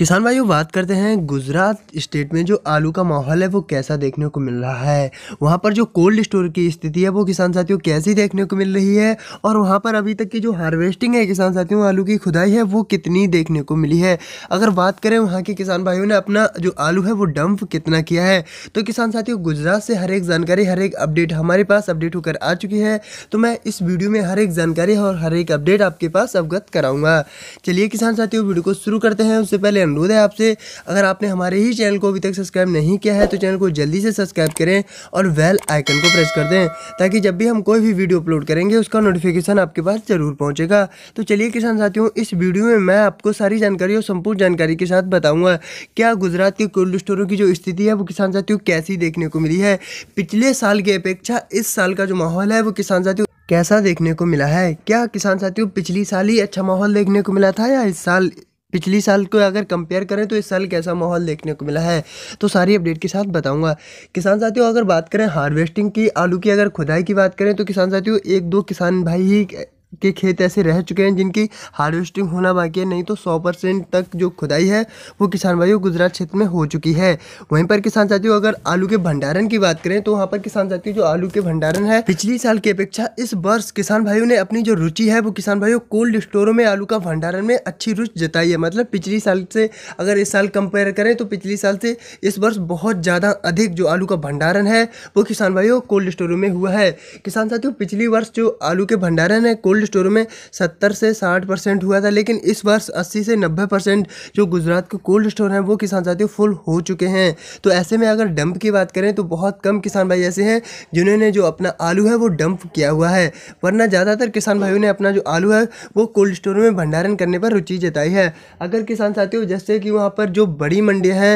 किसान भाइयों बात करते हैं गुजरात स्टेट में जो आलू का माहौल है वो कैसा देखने को मिल रहा है वहाँ पर जो कोल्ड स्टोर की स्थिति है वो किसान साथियों कैसी देखने को मिल रही है और वहाँ पर अभी तक की जो हार्वेस्टिंग है किसान साथियों आलू की खुदाई है वो कितनी देखने को मिली है अगर बात करें वहाँ के किसान भाइयों ने अपना जो आलू है वो डंप कितना किया है तो किसान साथियों गुजरात से हर एक जानकारी हर एक अपडेट हमारे पास अपडेट होकर आ चुकी है तो मैं इस वीडियो में हर एक जानकारी और हर एक अपडेट आपके पास अवगत कराऊँगा चलिए किसान साथियों वीडियो को शुरू करते हैं उससे पहले अनुरोध है आपसे अगर आपने हमारे ही चैनल को अभी तक सब्सक्राइब नहीं किया है तो चैनल को जल्दी से सब्सक्राइब करें और वेल आइकन को प्रेस कर दें ताकि जब भी हम कोई भी वीडियो अपलोड करेंगे उसका नोटिफिकेशन आपके पास जरूर पहुँचेगा तो चलिए किसान साथियों इस वीडियो में मैं आपको सारी जानकारी और संपूर्ण जानकारी के साथ बताऊँगा क्या गुजरात के कोल्ड स्टोरों की जो स्थिति है वो किसान साथियों कैसी देखने को मिली है पिछले साल की अपेक्षा इस साल का जो माहौल है वो किसान साथियों कैसा देखने को मिला है क्या किसान साथियों पिछली साल ही अच्छा माहौल देखने को मिला था या इस साल पिछली साल को अगर कंपेयर करें तो इस साल कैसा माहौल देखने को मिला है तो सारी अपडेट के साथ बताऊंगा किसान साथियों अगर बात करें हार्वेस्टिंग की आलू की अगर खुदाई की बात करें तो किसान साथियों एक दो किसान भाई ही के खेत ऐसे रह चुके हैं जिनकी हार्वेस्टिंग होना बाकी है नहीं तो सौ परसेंट तक जो खुदाई है वो किसान भाइयों गुजरात क्षेत्र में हो चुकी है वहीं पर किसान साथियों अगर आलू के भंडारण की बात करें तो वहाँ पर किसान साथियों जो आलू के भंडारण है पिछली साल की अपेक्षा इस वर्ष किसान भाइयों ने अपनी जो रुचि है वो किसान भाइयों कोल्ड स्टोरों में आलू का भंडारण में अच्छी रुचि जताई है मतलब पिछली साल से अगर इस साल कंपेयर करें तो पिछली साल से इस वर्ष बहुत ज़्यादा अधिक जो आलू का भंडारण है वो किसान भाइयों कोल्ड स्टोरों में हुआ है किसान साथियों पिछली वर्ष जो आलू के भंडारण है कोल्ड स्टोर में सत्तर से साठ परसेंट हुआ था लेकिन इस वर्ष अस्सी से नब्बे परसेंट जो गुजरात के कोल्ड स्टोर हैं वो किसान साथियों फुल हो चुके हैं तो ऐसे में अगर डंप की बात करें तो बहुत कम किसान भाई ऐसे हैं जिन्होंने जो अपना आलू है वो डंप किया हुआ है वरना ज़्यादातर किसान भाइयों ने अपना जो आलू है वो कोल्ड स्टोर में भंडारण करने पर रुचि जताई है अगर किसान साथियों जैसे कि वहाँ पर जो बड़ी मंडी है